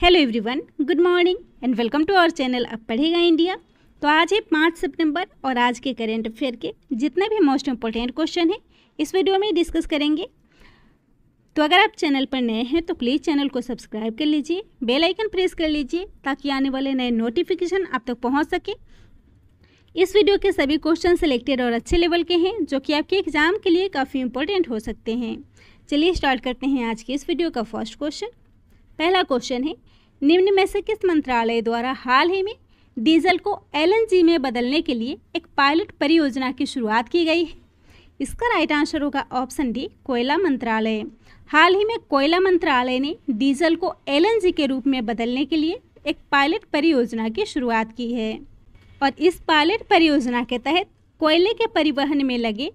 hello everyone good morning and welcome to our channel अब पढ़ेगा India तो आज है पाँच सितंबर और आज के करेंट अफेयर के जितने भी मोस्ट इम्पोर्टेंट क्वेश्चन हैं इस वीडियो में डिस्कस करेंगे तो अगर आप चैनल पर नए हैं तो प्लीज़ चैनल को सब्सक्राइब कर लीजिए बेल आइकन प्रेस कर लीजिए ताकि आने वाले नए नोटिफिकेशन आप तक पहुँच सके इस वीडियो के सभी क्वेश्चन सिलेक्टेड और अच्छे लेवल के हैं जो कि आपके एग्ज़ाम के लिए काफ़ी इंपॉर्टेंट हो सकते हैं चलिए स्टार्ट करते हैं आज के इस वीडियो का फर्स्ट क्वेश्चन पहला क्वेश्चन है निम्न में से किस मंत्रालय द्वारा हाल ही में डीजल को एलएनजी में बदलने के लिए एक पायलट परियोजना की शुरुआत की गई है इसका राइट आंसर होगा ऑप्शन डी कोयला मंत्रालय हाल ही में कोयला मंत्रालय ने डीजल को एलएनजी के रूप में बदलने के लिए एक पायलट परियोजना की शुरुआत की है और इस पायलट परियोजना के तहत कोयले के परिवहन में लगे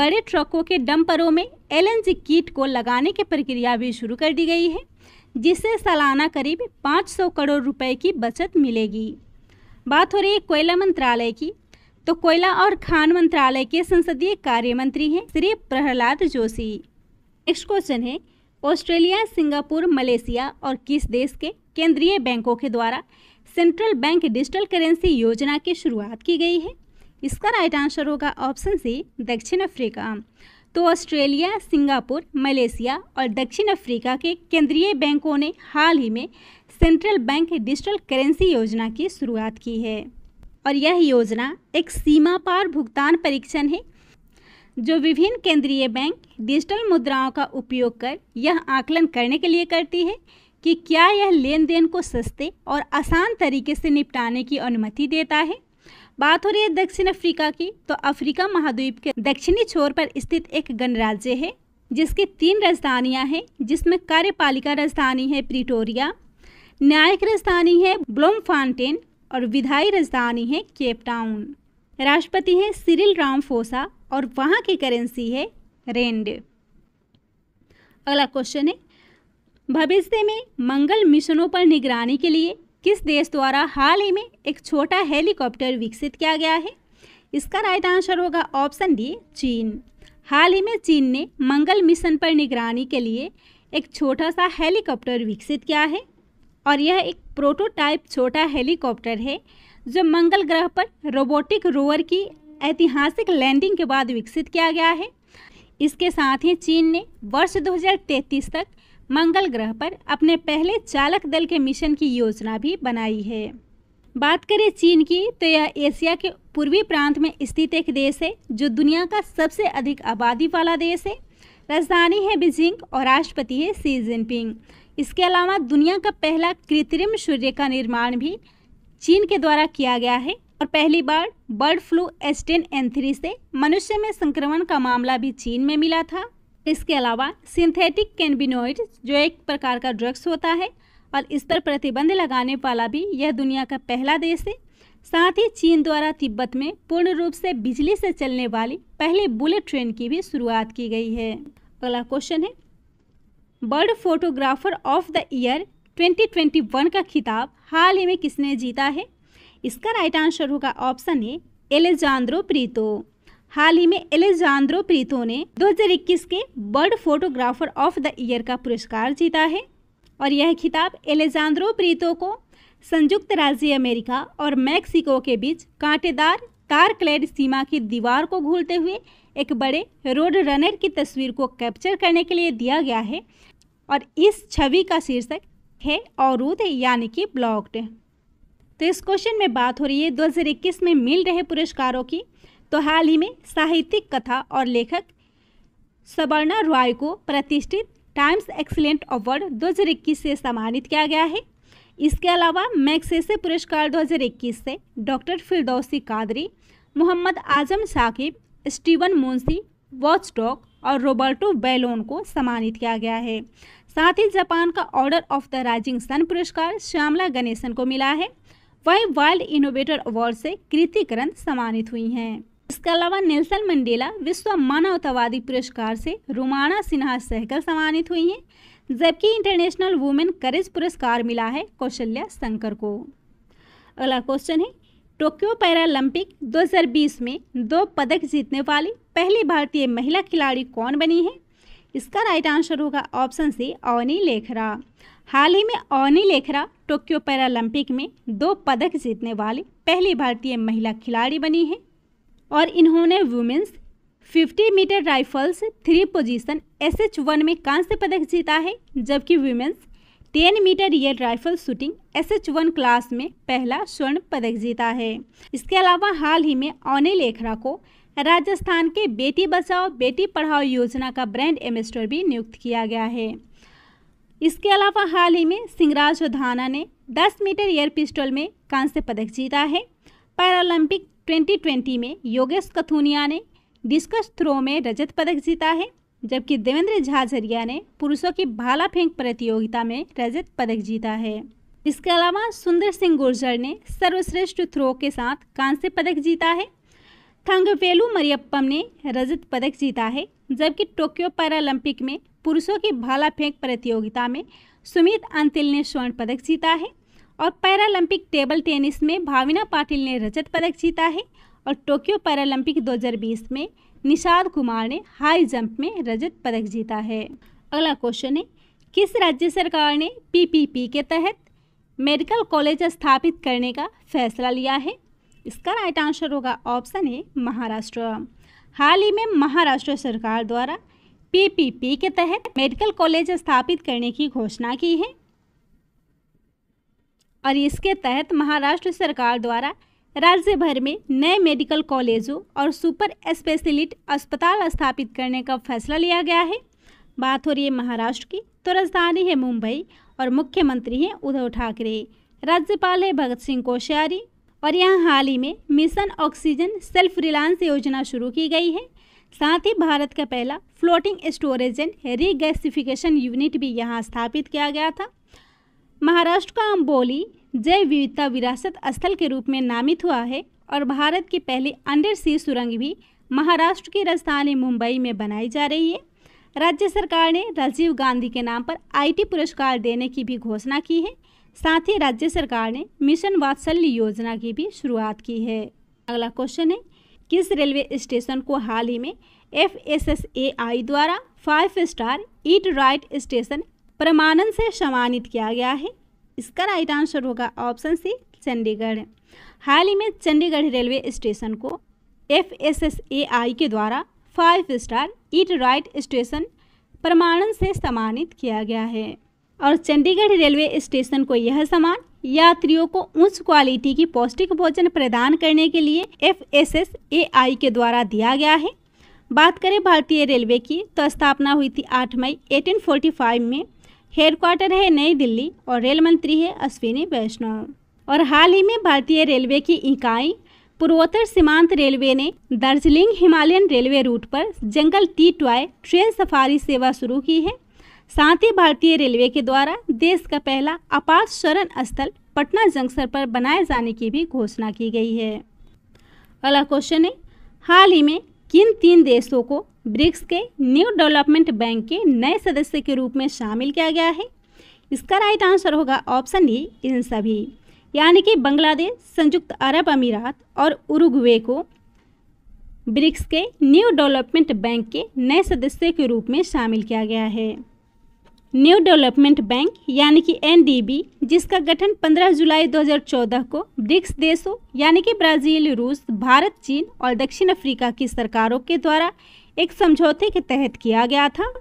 बड़े ट्रकों के डंपरों में एलएनजी किट को लगाने की प्रक्रिया भी शुरू कर दी गई है जिससे सालाना करीब 500 करोड़ रुपए की बचत मिलेगी बात हो रही है कोयला मंत्रालय की तो कोयला और खान मंत्रालय के संसदीय कार्य मंत्री हैं श्री प्रहलाद जोशी नेक्स्ट क्वेश्चन है ऑस्ट्रेलिया सिंगापुर मलेशिया और किस देश के केंद्रीय बैंकों के द्वारा सेंट्रल बैंक डिजिटल करेंसी योजना की शुरुआत की गई है इसका राइट आंसर होगा ऑप्शन सी दक्षिण अफ्रीका तो ऑस्ट्रेलिया सिंगापुर मलेशिया और दक्षिण अफ्रीका के केंद्रीय बैंकों ने हाल ही में सेंट्रल बैंक डिजिटल करेंसी योजना की शुरुआत की है और यह योजना एक सीमा पार भुगतान परीक्षण है जो विभिन्न केंद्रीय बैंक डिजिटल मुद्राओं का उपयोग कर यह आकलन करने के लिए करती है कि क्या यह लेन देन को सस्ते और आसान तरीके से निपटाने की अनुमति देता है बात हो रही है दक्षिण अफ्रीका की तो अफ्रीका महाद्वीप के दक्षिणी छोर पर स्थित एक गणराज्य है जिसकी तीन राजधानियां हैं जिसमें कार्यपालिका राजधानी है प्रिटोरिया न्यायिक राजधानी है ब्लोम फाउंटेन और विधायी राजधानी है केपटाउन राष्ट्रपति है सिरिल राम फोसा और वहाँ की करेंसी है रेंड अगला क्वेश्चन है भविष्य में मंगल मिशनों पर निगरानी के लिए किस देश द्वारा हाल ही में एक छोटा हेलीकॉप्टर विकसित किया गया है इसका राइट आंसर होगा ऑप्शन डी चीन हाल ही में चीन ने मंगल मिशन पर निगरानी के लिए एक छोटा सा हेलीकॉप्टर विकसित किया है और यह एक प्रोटोटाइप छोटा हेलीकॉप्टर है जो मंगल ग्रह पर रोबोटिक रोवर की ऐतिहासिक लैंडिंग के बाद विकसित किया गया है इसके साथ ही चीन ने वर्ष 2033 तक मंगल ग्रह पर अपने पहले चालक दल के मिशन की योजना भी बनाई है बात करें चीन की तो यह एशिया के पूर्वी प्रांत में स्थित एक देश है जो दुनिया का सबसे अधिक आबादी वाला देश है राजधानी है बीजिंग और राष्ट्रपति है सी जिनपिंग इसके अलावा दुनिया का पहला कृत्रिम सूर्य का निर्माण भी चीन के द्वारा किया गया है और पहली बार बर्ड फ्लू एस्टेन एन से मनुष्य में संक्रमण का मामला भी चीन में मिला था इसके अलावा सिंथेटिक कैनबिनोइड जो एक प्रकार का ड्रग्स होता है और इस पर प्रतिबंध लगाने वाला भी यह दुनिया का पहला देश है साथ ही चीन द्वारा तिब्बत में पूर्ण रूप से बिजली से चलने वाली पहली बुलेट ट्रेन की भी शुरुआत की गई है अगला क्वेश्चन है bird photographer of the year 2021 का खिताब हाल ही में किसने जीता है इसका राइट आंसर होगा ऑप्शन ए एलेजांद्रो प्रीतो हाल ही में एलेजांद्रो प्रीतो ने 2021 के bird photographer of the year का पुरस्कार जीता है और यह खिताब एलेजांद्रो प्रीतो को संयुक्त राज्य अमेरिका और मैक्सिको के बीच कांटेदार तार क्लेड सीमा की दीवार को घूलते हुए एक बड़े रोड रनर की तस्वीर को कैप्चर करने के लिए दिया गया है और इस छवि का शीर्षक है और यानी कि ब्लॉक्ड तो इस क्वेश्चन में बात हो रही है 2021 में मिल रहे पुरस्कारों की तो हाल ही में साहित्यिक कथा और लेखक सबर्णा रॉय को प्रतिष्ठित टाइम्स एक्सीलेंट अवार्ड 2021 से सम्मानित किया गया है इसके अलावा मैक्सेसे पुरस्कार 2021 से doctor Firdausi Qadri Mohammad Azam Saqib Steven Muncy डॉक और रोबर्टो बेलोन को सम्मानित किया गया है साथ ही जापान का order of the rising sun पुरस्कार श्यामला गणेशन को मिला है वही वर्ल्ड इनोवेटर अवार्ड से कृतिकरण सम्मानित हुई हैं इसके अलावा नेल्सन मंडेला विश्व मानवतावादी पुरस्कार से रुमाना सिन्हा सहकल सम्मानित हुई हैं जबकि इंटरनेशनल वुमेन करेज पुरस्कार मिला है कौशल्या शंकर को अगला क्वेश्चन है टोक्यो पैरालंपिक 2020 में दो पदक जीतने वाली पहली भारतीय महिला खिलाड़ी कौन बनी है इसका राइट आंसर होगा ऑप्शन सी अवनी लेखरा हाल ही में अवनी लेखरा टोक्यो पैरालंपिक में दो पदक जीतने वाली पहली भारतीय महिला खिलाड़ी बनी है और इन्होंने women's 50 metre rifles three position S H one में कांस्य पदक जीता है जबकि women's 10 metre air rifle shooting S H one class में पहला स्वर्ण पदक जीता है इसके अलावा हाल ही में औने लेखरा को राजस्थान के बेटी बचाओ बेटी पढ़ाओ योजना का ब्रांड एम्बेसडर भी नियुक्त किया गया है इसके अलावा हाल ही में सिंगराज धाना ने 10 मीटर एयर पिस्टल में कांस्य पदक जीता है पैरालंपिक 2020 में योगेश कथुनिया ने डिस्कस थ्रो में रजत पदक जीता है जबकि देवेंद्र झाझरिया ने पुरुषों की भाला फेंक प्रतियोगिता में रजत पदक जीता है इसके अलावा सुंदर सिंह गुर्जर ने सर्वश्रेष्ठ थ्रो के साथ कांस्य पदक जीता है थंगवेलू मरियप्पम ने रजत पदक जीता है जबकि टोक्यो पैरालंपिक में पुरुषों की भाला फेंक प्रतियोगिता में सुमित अंतिल ने स्वर्ण पदक जीता है और पैरालंपिक टेबल टेनिस में भाविना पाटिल ने रजत पदक जीता है और टोक्यो पैरालंपिक 2020 में निषाद कुमार ने हाई जंप में रजत पदक जीता है अगला क्वेश्चन है किस राज्य सरकार ने पीपीपी के तहत मेडिकल कॉलेज स्थापित करने का फैसला लिया है इसका राइट आंसर होगा ऑप्शन ए महाराष्ट्र हाल ही में महाराष्ट्र सरकार द्वारा पीपीपी के तहत मेडिकल कॉलेज स्थापित करने की घोषणा की है और इसके तहत महाराष्ट्र सरकार द्वारा राज्य भर में नए मेडिकल कॉलेजों और सुपर स्पेशलिट अस्पताल स्थापित करने का फैसला लिया गया है बात हो रही है महाराष्ट्र की तो राजधानी है मुंबई और मुख्यमंत्री हैं उद्धव ठाकरे राज्यपाल है भगत सिंह कोश्यारी और यहाँ हाल ही में मिशन ऑक्सीजन सेल्फ रिलायंस योजना शुरू की गई है साथ ही भारत का पहला floating storage and regasification unit भी यहाँ स्थापित किया गया था महाराष्ट्र का अम्बोली जैव विविधता विरासत स्थल के रूप में नामित हुआ है और भारत की पहली अंडर सी सुरंग भी महाराष्ट्र की राजधानी मुंबई में बनाई जा रही है राज्य सरकार ने राजीव गांधी के नाम पर आईटी पुरस्कार देने की भी घोषणा की है साथ ही राज्य सरकार ने मिशन वात्सल्य योजना की भी शुरुआत की है अगला क्वेश्चन है किस रेलवे स्टेशन को हाल ही में F S S A I द्वारा five star eat right station परमानंद से सम्मानित किया गया है इसका राइट आंसर होगा ऑप्शन सी चंडीगढ़ हाल ही में चंडीगढ़ रेलवे स्टेशन को F S S A I के द्वारा five star eat right station प्रमाणन से सम्मानित किया गया है और चंडीगढ़ रेलवे स्टेशन को यह सम्मान यात्रियों को उच्च क्वालिटी की पौष्टिक भोजन प्रदान करने के लिए F S S A I के द्वारा दिया गया है बात करें भारतीय रेलवे की तो स्थापना हुई थी 8 मई 1845 में हेड क्वार्टर है नई दिल्ली और रेल मंत्री है अश्विनी वैष्णव और हाल ही में भारतीय रेलवे की इकाई पूर्वोत्तर सीमांत रेलवे ने दार्जिलिंग हिमालयन रेलवे रूट पर jungle tea toy train safari सेवा शुरू की है साथ ही भारतीय रेलवे के द्वारा देश का पहला आपात शरण स्थल पटना जंक्शन पर बनाए जाने की भी घोषणा की गई है अगला क्वेश्चन है हाल ही में किन तीन देशों को ब्रिक्स के न्यू डेवलपमेंट बैंक के नए सदस्य के रूप में शामिल किया गया है इसका राइट आंसर होगा ऑप्शन डी इन सभी यानी कि बांग्लादेश संयुक्त अरब अमीरात और उरुग्वे को ब्रिक्स के न्यू डेवलपमेंट बैंक के नए सदस्य के रूप में शामिल किया गया है न्यू डेवलपमेंट बैंक यानी कि एन जिसका गठन 15 जुलाई 2014 को ब्रिक्स देशों यानी कि ब्राज़ील रूस भारत चीन और दक्षिण अफ्रीका की सरकारों के द्वारा एक समझौते के तहत किया गया था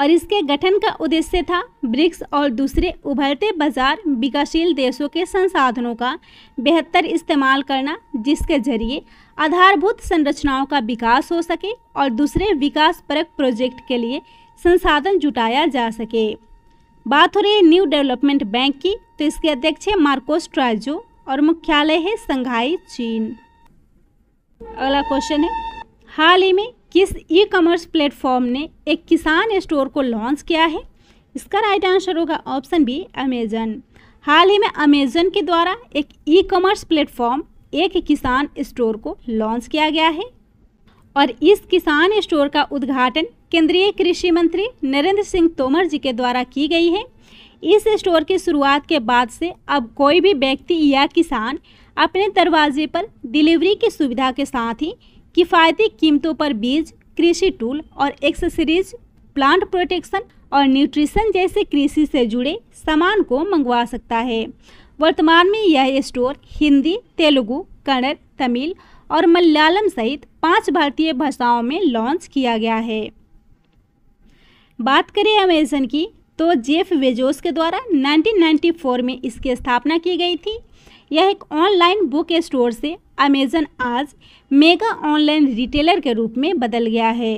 और इसके गठन का उद्देश्य था ब्रिक्स और दूसरे उभरते बाजार विकासशील देशों के संसाधनों का बेहतर इस्तेमाल करना जिसके जरिए आधारभूत संरचनाओं का विकास हो सके और दूसरे विकास परक प्रोजेक्ट के लिए संसाधन जुटाया जा सके बात हो रही है न्यू डेवलपमेंट बैंक की तो इसके अध्यक्ष है मार्कोस ट्राइजो और मुख्यालय है संघाई चीन अगला क्वेश्चन है हाल ही में किस ई कॉमर्स प्लेटफॉर्म ने एक किसान स्टोर को लॉन्च किया है इसका राइट आंसर होगा ऑप्शन बी अमेजन हाल ही में अमेजन के द्वारा एक ई कॉमर्स प्लेटफॉर्म एक किसान स्टोर को लॉन्च किया गया है और इस किसान स्टोर का उद्घाटन केंद्रीय कृषि मंत्री नरेंद्र सिंह तोमर जी के द्वारा की गई है इस स्टोर की शुरुआत के बाद से अब कोई भी व्यक्ति या किसान अपने दरवाजे पर डिलीवरी की सुविधा के साथ ही किफ़ायती कीमतों पर बीज कृषि टूल और एक्सेसरीज प्लांट प्रोटेक्शन और न्यूट्रिशन जैसे कृषि से जुड़े सामान को मंगवा सकता है वर्तमान में यह स्टोर हिंदी तेलुगु कन्नड़ तमिल और मलयालम सहित पांच भारतीय भाषाओं में लॉन्च किया गया है बात करें अमेजन की तो जेफ वेजोस के द्वारा 1994 में इसकी स्थापना की गई थी यह एक ऑनलाइन बुक स्टोर से अमेजन आज मेगा ऑनलाइन रिटेलर के रूप में बदल गया है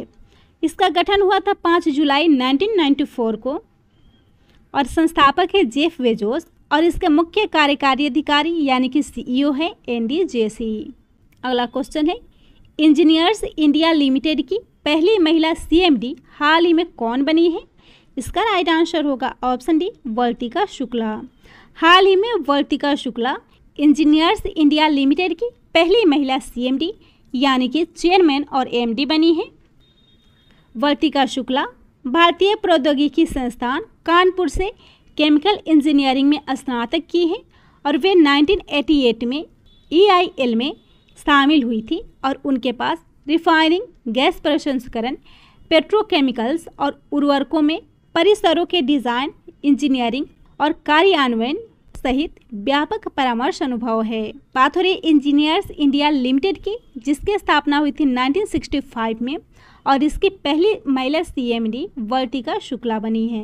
इसका गठन हुआ था 5 जुलाई 1994 को और संस्थापक है जेफ वेजोस और इसके मुख्य कार्यकारी अधिकारी यानी कि सीईओ e है एन डी अगला क्वेश्चन है इंजीनियर्स इंडिया लिमिटेड की पहली महिला सीएमडी हाल ही में कौन बनी है इसका राइट आंसर होगा ऑप्शन डी वर्तिका शुक्ला हाल ही में Vartika Shukla Engineers India Limited की पहली महिला सीएमडी यानी कि चेयरमैन और एमडी बनी है वर्तिका शुक्ला भारतीय प्रौद्योगिकी संस्थान कानपुर से केमिकल इंजीनियरिंग में स्नातक की है और वे 1988 में ईआईएल e में शामिल हुई थी और उनके पास रिफाइनिंग गैस प्रसंस्करण पेट्रोकेमिकल्स और उर्वरकों में परिसरों के डिजाइन इंजीनियरिंग और कार्यान्वयन सहित व्यापक परामर्श अनुभव है बात हो रही इंजीनियर्स इंडिया लिमिटेड की जिसकी स्थापना हुई थी 1965 में और इसकी पहली महिला सीएमडी वर्टिका शुक्ला बनी है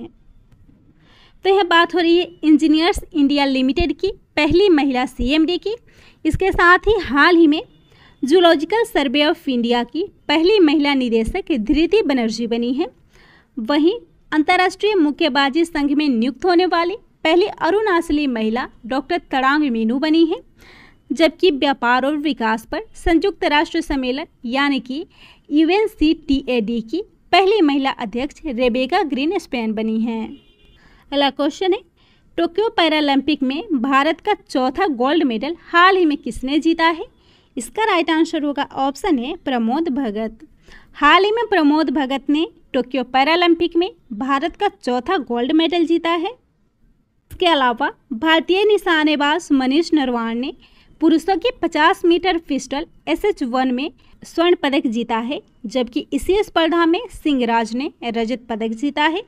तो यह बात हो रही है इंजीनियर्स इंडिया लिमिटेड की पहली महिला सीएमडी की इसके साथ ही हाल ही में जूलॉजिकल सर्वे ऑफ इंडिया की पहली महिला निदेशक धृति बनर्जी बनी है वहीं अंतर्राष्ट्रीय मुक्केबाजी संघ में नियुक्त होने वाली पहली अरुणाचली महिला डॉक्टर तड़ांग मीनू बनी है जबकि व्यापार और विकास पर संयुक्त राष्ट्र सम्मेलन यानी कि यूएनसीटीएडी की पहली महिला अध्यक्ष रेबेका ग्रीन स्पेन बनी हैं अगला क्वेश्चन है टोक्यो पैरालंपिक में भारत का चौथा गोल्ड मेडल हाल ही में किसने जीता है इसका राइट आंसर होगा ऑप्शन है प्रमोद भगत हाल ही में प्रमोद भगत ने टोक्यो पैरालंपिक में भारत का चौथा गोल्ड मेडल जीता है इसके अलावा भारतीय निशानेबाज मनीष नरवाण ने पुरुषों की 50 metre pistol S H one में स्वर्ण पदक जीता है जबकि इसी स्पर्धा में सिंहराज ने रजत पदक जीता है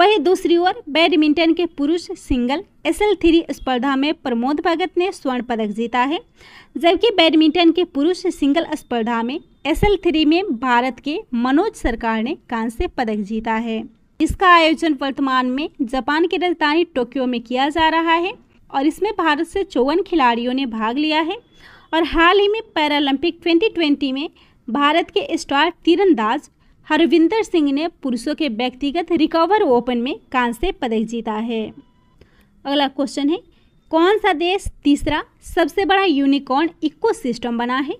वहीं दूसरी ओर बैडमिंटन के पुरुष सिंगल एस एल थ्री स्पर्धा में प्रमोद भगत ने स्वर्ण पदक जीता है जबकि बैडमिंटन के पुरुष सिंगल स्पर्धा में एस एल थ्री में भारत के मनोज सरकार ने कांस्य पदक जीता है इसका आयोजन वर्तमान में जापान की राजधानी टोक्यो में किया जा रहा है और इसमें भारत से चौवन खिलाड़ियों ने भाग लिया है और हाल ही में पैरालंपिक 2020 में भारत के स्टार तीरंदाज हरविंदर सिंह ने पुरुषों के व्यक्तिगत रिकवर ओपन में कांस्य पदक जीता है अगला क्वेश्चन है कौन सा देश तीसरा सबसे बड़ा यूनिकॉर्न इको बना है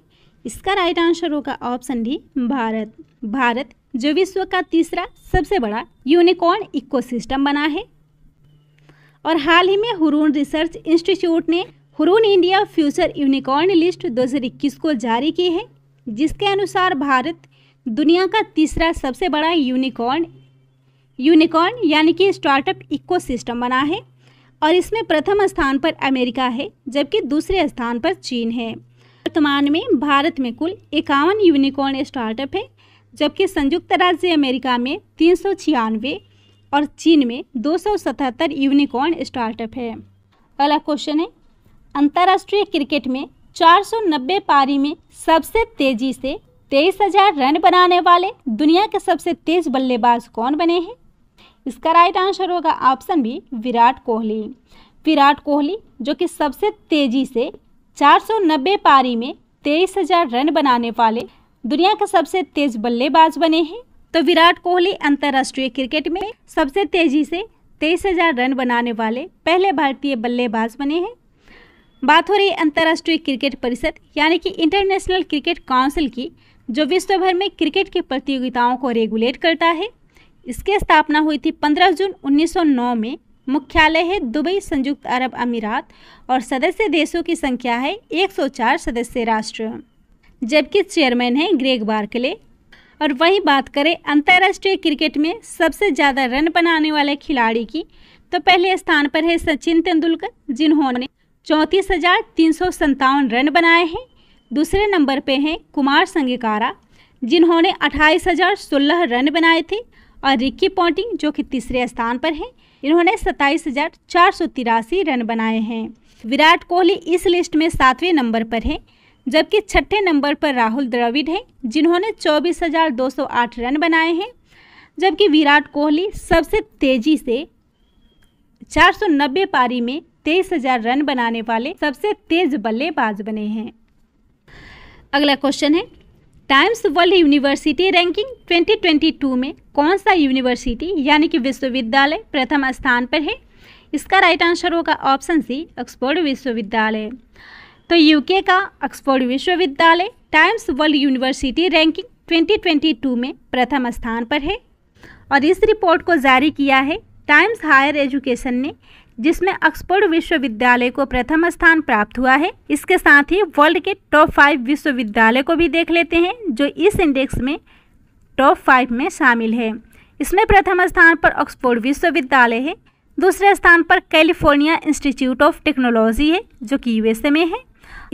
इसका राइट आंसर होगा ऑप्शन डी भारत भारत जो विश्व का तीसरा सबसे बड़ा यूनिकॉर्न इकोसिस्टम बना है और हाल ही में हुरून रिसर्च इंस्टीट्यूट ने Hurun India future unicorn list 2021 को जारी की है जिसके अनुसार भारत दुनिया का तीसरा सबसे बड़ा यूनिकॉर्न यूनिकॉर्न यानी कि स्टार्टअप इकोसिस्टम बना है और इसमें प्रथम स्थान पर अमेरिका है जबकि दूसरे स्थान पर चीन है वर्तमान में भारत में कुल इक्यावन यूनिकॉर्न स्टार्टअप है जबकि संयुक्त राज्य अमेरिका में तीन और चीन में दो यूनिकॉर्न स्टार्टअप है अगला क्वेश्चन है अंतर्राष्ट्रीय क्रिकेट में 490 पारी में सबसे तेज़ी से तेईस हजार रन बनाने वाले दुनिया के सबसे तेज बल्लेबाज कौन बने हैं इसका राइट आंसर होगा ऑप्शन बी विराट कोहली विराट कोहली जो कि सबसे तेजी से 490 पारी में तेईस हजार रन बनाने वाले दुनिया के सबसे तेज बल्लेबाज बने हैं तो विराट कोहली अंतर्राष्ट्रीय क्रिकेट में सबसे तेजी से तेईस हजार रन बनाने वाले पहले भारतीय बल्लेबाज बने हैं बात हो रही अंतर्राष्ट्रीय क्रिकेट परिषद यानी कि इंटरनेशनल क्रिकेट काउंसिल की जो विश्व भर में क्रिकेट की प्रतियोगिताओं को रेगुलेट करता है इसकी स्थापना हुई थी 15 जून 1909 में मुख्यालय है दुबई संयुक्त अरब अमीरात और सदस्य देशों की संख्या है 104 सदस्य राष्ट्र जबकि चेयरमैन है ग्रेग बार्कले और वहीं बात करें अंतर्राष्ट्रीय क्रिकेट में सबसे ज़्यादा रन बनाने वाले खिलाड़ी की तो पहले स्थान पर है सचिन तेंदुलकर जिन्होंने चौंतीस रन बनाए हैं दूसरे नंबर पे हैं कुमार संगकारा जिन्होंने अट्ठाईस हज़ार सोलह रन बनाए थे और रिक्की पॉन्टिंग जो कि तीसरे स्थान पर हैं इन्होंने सत्ताईस हज़ार चार सौ तिरासी रन बनाए हैं विराट कोहली इस लिस्ट में सातवें नंबर पर हैं जबकि छठे नंबर पर राहुल द्रविड़ हैं जिन्होंने चौबीस हज़ार दो सौ आठ रन बनाए हैं जबकि विराट कोहली सबसे तेज़ी से चार सौ नब्बे पारी में तेईस हज़ार रन बनाने वाले सबसे तेज़ बल्लेबाज बने हैं अगला क्वेश्चन है टाइम्स वर्ल्ड यूनिवर्सिटी रैंकिंग 2022 में कौन सा यूनिवर्सिटी यानी कि विश्वविद्यालय प्रथम स्थान पर है इसका राइट आंसर होगा ऑप्शन सी ऑक्सफोर्ड विश्वविद्यालय तो यूके का ऑक्सफोर्ड विश्वविद्यालय टाइम्स वर्ल्ड यूनिवर्सिटी रैंकिंग 2022 में प्रथम स्थान पर है और इस रिपोर्ट को जारी किया है टाइम्स हायर एजुकेशन ने जिसमें ऑक्सफोर्ड विश्वविद्यालय को प्रथम स्थान प्राप्त हुआ है इसके साथ ही वर्ल्ड के टॉप फाइव विश्वविद्यालय को भी देख लेते हैं जो इस इंडेक्स में टॉप फाइव में शामिल है इसमें प्रथम स्थान पर ऑक्सफोर्ड विश्वविद्यालय है दूसरे स्थान पर कैलिफोर्निया इंस्टीट्यूट ऑफ टेक्नोलॉजी है जो कि यूएसए में है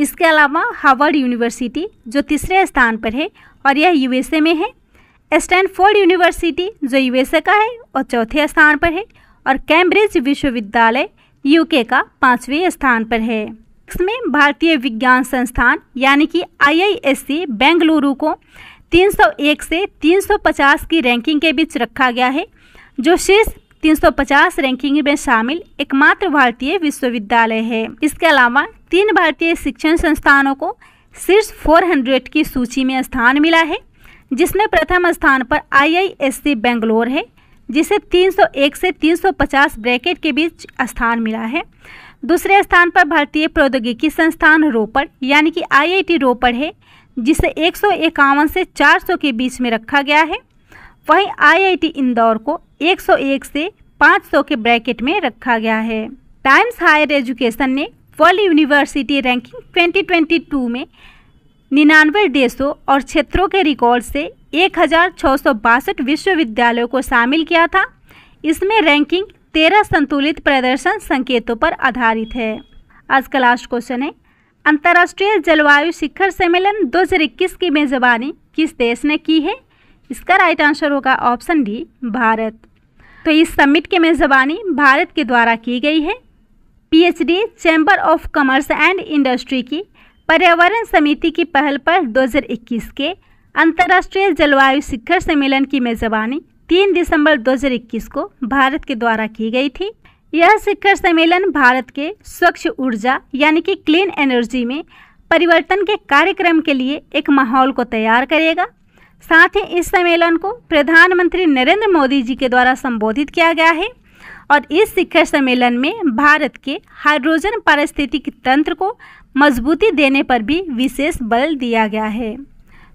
इसके अलावा हार्वर्ड यूनिवर्सिटी जो तीसरे स्थान पर है और यह यूएसए में है स्टैनफोर्ड यूनिवर्सिटी जो यूएसए का है और चौथे स्थान पर है और कैम्ब्रिज विश्वविद्यालय यूके का पाँचवें स्थान पर है इसमें भारतीय विज्ञान संस्थान यानी कि आईआईएससी बेंगलुरु को 301 से 350 की रैंकिंग के बीच रखा गया है जो शीर्ष 350 रैंकिंग में शामिल एकमात्र भारतीय विश्वविद्यालय है इसके अलावा तीन भारतीय शिक्षण संस्थानों को शीर्ष 400 की सूची में स्थान मिला है जिसमें प्रथम स्थान पर आईआईएससी बेंगलोर है जिसे 301 से 350 ब्रैकेट के बीच स्थान मिला है दूसरे स्थान पर भारतीय प्रौद्योगिकी संस्थान रोपड़ यानी कि आईआईटी रोपड़ है जिसे एक से 400 के बीच में रखा गया है वहीं आईआईटी इंदौर को 101 से 500 के ब्रैकेट में रखा गया है टाइम्स हायर एजुकेशन ने वर्ल्ड यूनिवर्सिटी रैंकिंग 2022 में निन्यानवे देशों और क्षेत्रों के रिकॉर्ड से एक विश्वविद्यालयों को शामिल किया था इसमें रैंकिंग तेरह संतुलित प्रदर्शन संकेतों पर आधारित है आज का लास्ट क्वेश्चन है अंतर्राष्ट्रीय जलवायु शिखर सम्मेलन 2021 की मेजबानी किस देश ने की है इसका राइट आंसर होगा ऑप्शन डी भारत तो इस समिट की मेजबानी भारत के द्वारा की गई है PHD chamber of commerce and industry की पर्यावरण समिति की पहल पर 2021 के अंतर्राष्ट्रीय जलवायु शिखर सम्मेलन की मेजबानी 3 दिसंबर 2021 को भारत के द्वारा की गई थी यह शिखर सम्मेलन भारत के स्वच्छ ऊर्जा यानी कि क्लीन एनर्जी में परिवर्तन के कार्यक्रम के लिए एक माहौल को तैयार करेगा साथ ही इस सम्मेलन को प्रधानमंत्री नरेंद्र मोदी जी के द्वारा संबोधित किया गया है और इस शिखर सम्मेलन में भारत के हाइड्रोजन पारिस्थितिक तंत्र को मजबूती देने पर भी विशेष बल दिया गया है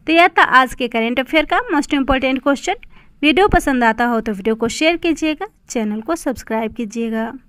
तो यह था आज के करेंट अफेयर का मोस्ट इम्पॉर्टेंट क्वेश्चन वीडियो पसंद आता हो तो वीडियो को शेयर कीजिएगा चैनल को सब्सक्राइब कीजिएगा